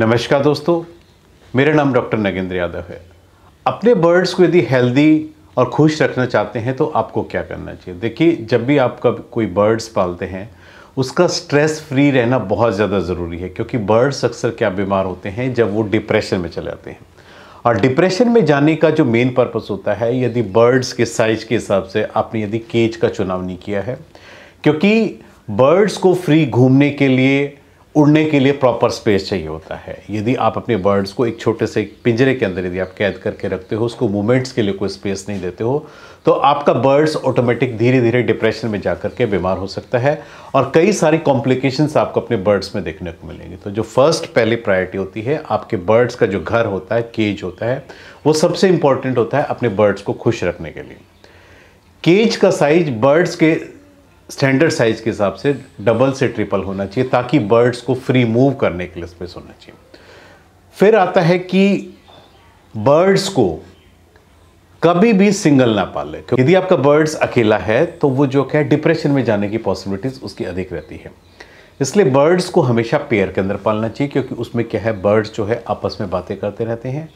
नमस्कार दोस्तों मेरा नाम डॉक्टर नगेंद्र यादव है अपने बर्ड्स को यदि हेल्दी और खुश रखना चाहते हैं तो आपको क्या करना चाहिए देखिए जब भी आप कब कोई बर्ड्स पालते हैं उसका स्ट्रेस फ्री रहना बहुत ज़्यादा ज़रूरी है क्योंकि बर्ड्स अक्सर क्या बीमार होते हैं जब वो डिप्रेशन में चले जाते हैं और डिप्रेशन में जाने का जो मेन पर्पस होता है यदि बर्ड्स के साइज के हिसाब से आपने यदि केज का चुनाव नहीं किया है क्योंकि बर्ड्स को फ्री घूमने के लिए उड़ने के लिए प्रॉपर स्पेस चाहिए होता है यदि आप अपने बर्ड्स को एक छोटे से पिंजरे के अंदर यदि आप कैद करके रखते हो उसको मूवमेंट्स के लिए कोई स्पेस नहीं देते हो तो आपका बर्ड्स ऑटोमेटिक धीरे धीरे डिप्रेशन में जा के बीमार हो सकता है और कई सारी कॉम्प्लिकेशंस आपको अपने बर्ड्स में देखने को मिलेंगे तो जो फर्स्ट पहली प्रायोरिटी होती है आपके बर्ड्स का जो घर होता है केज होता है वो सबसे इंपॉर्टेंट होता है अपने बर्ड्स को खुश रखने के लिए केज का साइज बर्ड्स के स्टैंडर्ड साइज़ के हिसाब से डबल से ट्रिपल होना चाहिए ताकि बर्ड्स को फ्री मूव करने के लिए स्पेस होना चाहिए फिर आता है कि बर्ड्स को कभी भी सिंगल ना पाले यदि आपका बर्ड्स अकेला है तो वो जो क्या डिप्रेशन में जाने की पॉसिबिलिटीज़ उसकी अधिक रहती है इसलिए बर्ड्स को हमेशा पेयर के अंदर पालना चाहिए क्योंकि उसमें क्या है बर्ड्स जो है आपस में बातें करते रहते हैं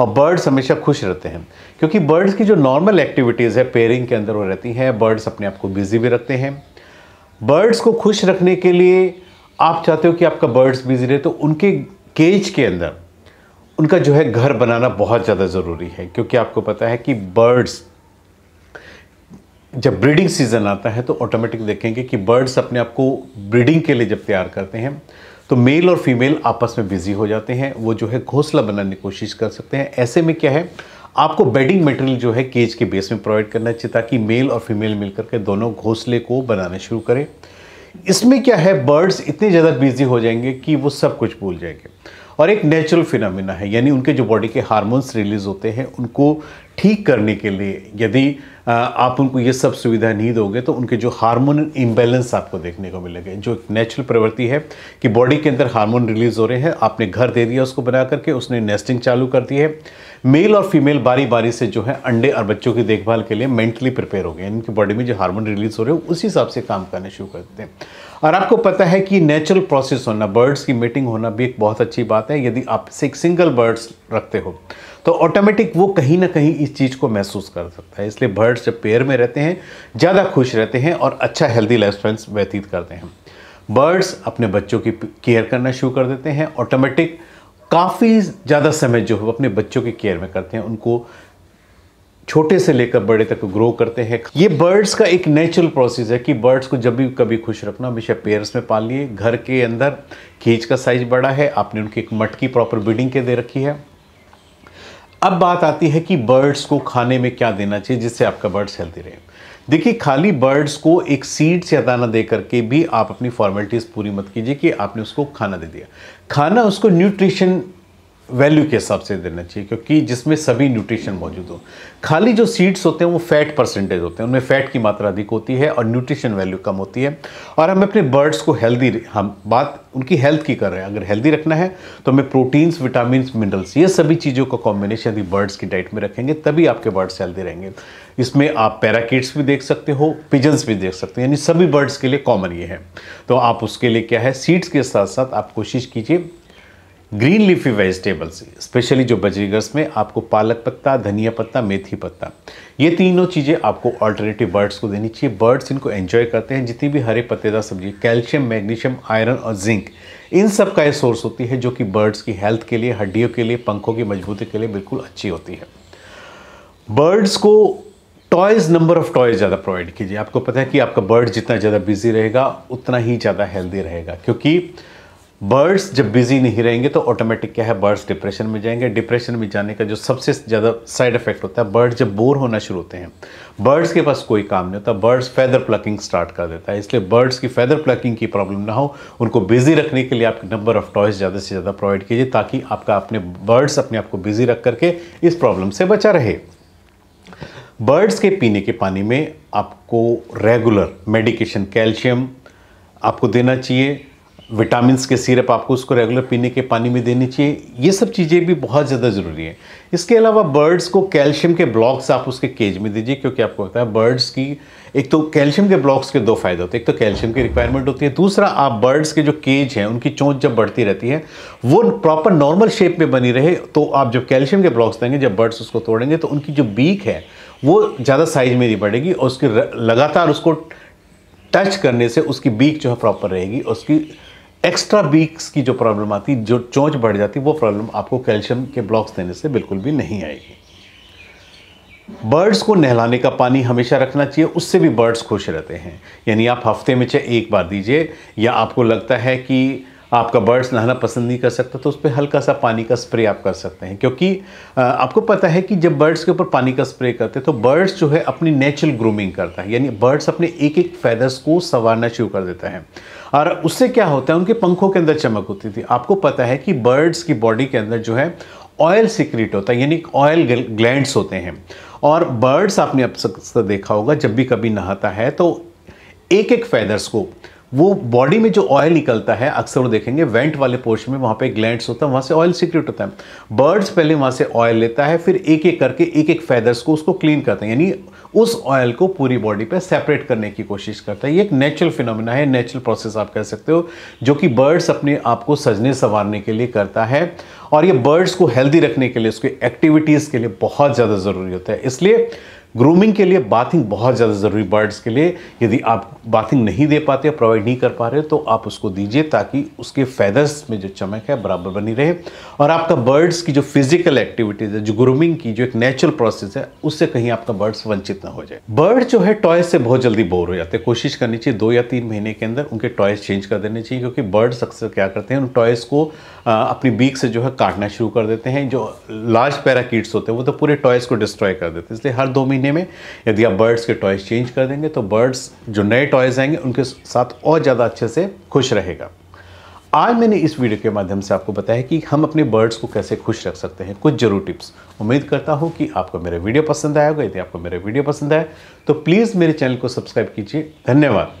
और बर्ड्स हमेशा खुश रहते हैं क्योंकि बर्ड्स की जो नॉर्मल एक्टिविटीज़ है पेयरिंग के अंदर वो रहती हैं बर्ड्स अपने आप को बिज़ी भी रखते हैं बर्ड्स को खुश रखने के लिए आप चाहते हो कि आपका बर्ड्स बिजी रहे तो उनके केज के अंदर उनका जो है घर बनाना बहुत ज़्यादा ज़रूरी है क्योंकि आपको पता है कि बर्ड्स जब ब्रीडिंग सीज़न आता है तो ऑटोमेटिक देखेंगे कि बर्ड्स अपने आप को ब्रीडिंग के लिए जब तैयार करते हैं तो मेल और फीमेल आपस में बिजी हो जाते हैं वो जो है घोंसला बनाने की कोशिश कर सकते हैं ऐसे में क्या है आपको बेडिंग मटेरियल जो है केज के बेस में प्रोवाइड करना चाहिए ताकि मेल और फीमेल मिलकर के दोनों घोंसले को बनाना शुरू करें इसमें क्या है बर्ड्स इतने ज़्यादा बिजी हो जाएंगे कि वो सब कुछ भूल जाएंगे और एक नेचुरल फिनमिना है यानी उनके जो बॉडी के हार्मोन्स रिलीज़ होते हैं उनको ठीक करने के लिए यदि आप उनको ये सब सुविधा नहीं दोगे तो उनके जो हार्मोन इम्बेलेंस आपको देखने को मिलेंगे जो एक नेचुरल प्रवृत्ति है कि बॉडी के अंदर हार्मोन रिलीज हो रहे हैं आपने घर दे दिया उसको बना करके उसने नेस्टिंग चालू कर दी है मेल और फीमेल बारी बारी से जो है अंडे और बच्चों की देखभाल के लिए मेंटली प्रिपेयर हो गए इनकी बॉडी में जो हार्मोन रिलीज हो रहे हैं उसी हिसाब से काम करना शुरू कर देते हैं और आपको पता है कि नेचुरल प्रोसेस होना बर्ड्स की मीटिंग होना भी एक बहुत अच्छी बात है यदि आप एक सिंगल बर्ड्स रखते हो तो ऑटोमेटिक वो कहीं ना कहीं इस चीज़ को महसूस कर सकता है इसलिए बर्ड्स जब पेयर में रहते हैं ज़्यादा खुश रहते हैं और अच्छा हेल्दी लाइफ स्टाइल व्यतीत करते हैं बर्ड्स अपने बच्चों की केयर करना शुरू कर देते हैं ऑटोमेटिक काफ़ी ज़्यादा समय जो है वो अपने बच्चों की केयर में करते हैं उनको छोटे से लेकर बड़े तक ग्रो करते हैं ये बर्ड्स का एक नेचुरल प्रोसेस है कि बर्ड्स को जब भी कभी खुश रखना हमेशा पेयर्स में पाल लिए घर के अंदर केज का साइज बड़ा है आपने उनकी एक मटकी प्रॉपर ब्रीडिंग के दे रखी है अब बात आती है कि बर्ड्स को खाने में क्या देना चाहिए जिससे आपका बर्ड्स हेल्थी रहे देखिए खाली बर्ड्स को एक सीड्स या दाना दे करके भी आप अपनी फॉर्मेलिटीज़ पूरी मत कीजिए कि आपने उसको खाना दे दिया खाना उसको न्यूट्रिशन वैल्यू के हिसाब से देना चाहिए क्योंकि जिसमें सभी न्यूट्रिशन मौजूद हो खाली जो सीड्स होते हैं वो फैट परसेंटेज होते हैं उनमें फैट की मात्रा अधिक होती है और न्यूट्रिशन वैल्यू कम होती है और हमें अपने बर्ड्स को हेल्दी हम बात उनकी हेल्थ की कर रहे हैं अगर हेल्दी रखना है तो हमें प्रोटीन्स विटामिन मिनरल्स ये सभी चीज़ों का कॉम्बिनेशन यदि बर्ड्स की डाइट में रखेंगे तभी आपके बर्ड्स हेल्दी रहेंगे इसमें आप पैराकिट्स भी देख सकते हो पिजन्स भी देख सकते हो यानी सभी बर्ड्स के लिए कॉमन ये है तो आप उसके लिए क्या है सीड्स के साथ साथ आप कोशिश कीजिए ग्रीन लीफी वेजिटेबल्स स्पेशली जो बजरीगर्स में आपको पालक पत्ता धनिया पत्ता मेथी पत्ता ये तीनों चीज़ें आपको ऑल्टरनेटिव बर्ड्स को देनी चाहिए बर्ड्स इनको एंजॉय करते हैं जितनी भी हरे पत्तेदार सब्जी कैल्शियम मैग्नीशियम आयरन और जिंक इन सब का ये सोर्स होती है जो कि बर्ड्स की हेल्थ के लिए हड्डियों के लिए पंखों की मजबूती के लिए बिल्कुल अच्छी होती है बर्ड्स को टॉयज़ नंबर ऑफ़ टॉयज़ ज़्यादा प्रोवाइड कीजिए आपको पता है कि आपका बर्ड जितना ज़्यादा बिजी रहेगा उतना ही ज़्यादा हेल्दी रहेगा क्योंकि बर्ड्स जब बिज़ी नहीं रहेंगे तो ऑटोमेटिक क्या है बर्ड्स डिप्रेशन में जाएंगे डिप्रेशन में जाने का जो सबसे ज़्यादा साइड इफेक्ट होता है बर्ड्स जब बोर होना शुरू होते हैं बर्ड्स के पास कोई काम नहीं होता बर्ड्स फैदर प्लकिंग स्टार्ट कर देता है इसलिए बर्ड्स की फैदर प्लकिंग की प्रॉब्लम ना हो उनको बिज़ी रखने के लिए आप नंबर ऑफ़ टॉयज़ ज़्यादा से ज़्यादा प्रोवाइड कीजिए ताकि आपका अपने बर्ड्स अपने आप को बिज़ी रख करके इस प्रॉब्लम से बचा रहे बर्ड्स के पीने के पानी में आपको रेगुलर मेडिकेशन कैल्शियम आपको देना चाहिए विटामिन के सिरप आपको उसको रेगुलर पीने के पानी में देनी चाहिए ये सब चीज़ें भी बहुत ज़्यादा ज़रूरी है इसके अलावा बर्ड्स को कैल्शियम के ब्लॉक्स आप उसके केज में दीजिए क्योंकि आपको होता है बर्ड्स की एक तो कैल्शियम के ब्लॉक्स के दो फायदे होते हैं एक तो कैल्शियम की रिक्वायरमेंट होती है दूसरा आप बर्ड्स के जो केज हैं उनकी चोंच जब बढ़ती रहती है वो प्रॉपर नॉर्मल शेप में बनी रहे तो आप जब कैल्शियम के ब्लॉक्स देंगे जब बर्ड्स उसको तोड़ेंगे तो उनकी जो बीक है वो ज़्यादा साइज में नहीं बढ़ेगी और उसकी लगातार उसको टच करने से उसकी बीक जो है प्रॉपर रहेगी उसकी एक्स्ट्रा बीक्स की जो प्रॉब्लम आती जो चोंच बढ़ जाती वो प्रॉब्लम आपको कैल्शियम के ब्लॉक्स देने से बिल्कुल भी नहीं आएगी बर्ड्स को नहलाने का पानी हमेशा रखना चाहिए उससे भी बर्ड्स खुश रहते हैं यानी आप हफ्ते में चाहे एक बार दीजिए या आपको लगता है कि आपका बर्ड्स नहाना पसंद नहीं कर सकता तो उस पर हल्का सा पानी का स्प्रे आप कर सकते हैं क्योंकि आपको पता है कि जब बर्ड्स के ऊपर पानी का स्प्रे करते हैं तो बर्ड्स जो है अपनी नेचुरल ग्रूमिंग करता है यानी बर्ड्स अपने एक एक फैदर्स को संवारना शुरू कर देता है और उससे क्या होता है उनके पंखों के अंदर चमक होती थी आपको पता है कि बर्ड्स की बॉडी के अंदर जो है ऑयल सिक्रिट होता है यानी ऑयल ग्लैंड्स होते हैं और बर्ड्स आपने अब देखा होगा जब भी कभी नहाता है तो एक एक फैदर्स को वो बॉडी में जो ऑयल निकलता है अक्सर वो देखेंगे वेंट वाले पोर्शन में वहाँ पे ग्लैंड्स होता है वहाँ से ऑयल सीक्रेट होता है बर्ड्स पहले वहाँ से ऑयल लेता है फिर एक एक करके एक एक फैदर्स को उसको क्लीन करता है यानी उस ऑयल को पूरी बॉडी पे सेपरेट करने की कोशिश करता है ये एक नेचुरल फिनोमिना है नेचुरल प्रोसेस आप कह सकते हो जो कि बर्ड्स अपने आप को सजने संवारने के लिए करता है और ये बर्ड्स को हेल्दी रखने के लिए उसके एक्टिविटीज़ के लिए बहुत ज़्यादा ज़रूरी होता है इसलिए ग्रूमिंग के लिए बाथिंग बहुत ज़्यादा ज़रूरी बर्ड्स के लिए यदि आप बाथिंग नहीं दे पाते या प्रोवाइड नहीं कर पा रहे तो आप उसको दीजिए ताकि उसके फैदर्स में जो चमक है बराबर बनी रहे और आपका बर्ड्स की जो फिजिकल एक्टिविटीज़ है जो ग्रूमिंग की जो एक नेचुरल प्रोसेस है उससे कहीं आपका बर्ड्स वंचित ना हो जाए बर्ड जो है टॉयस से बहुत जल्दी बोर हो जाते हैं कोशिश करनी चाहिए दो या तीन महीने के अंदर उनके टॉयज चेंज कर देने चाहिए क्योंकि बर्ड्स अक्सर क्या करते हैं उन टॉयज को अपनी बीक से जो है काटना शुरू कर देते हैं जो लार्ज पैराकीट्स होते हैं वो तो पूरे टॉयस को डिस्ट्रॉय कर देते हैं इसलिए हर दो महीने महीने में यदि आप बर्ड्स के टॉयज़ चेंज कर देंगे तो बर्ड्स जो नए टॉयज़ आएंगे उनके साथ और ज़्यादा अच्छे से खुश रहेगा आज मैंने इस वीडियो के माध्यम से आपको बताया कि हम अपने बर्ड्स को कैसे खुश रख सकते हैं कुछ जरूर टिप्स उम्मीद करता हूँ कि आपको मेरा वीडियो पसंद आया होगा यदि आपको मेरा वीडियो पसंद आया तो प्लीज़ मेरे चैनल को सब्सक्राइब कीजिए धन्यवाद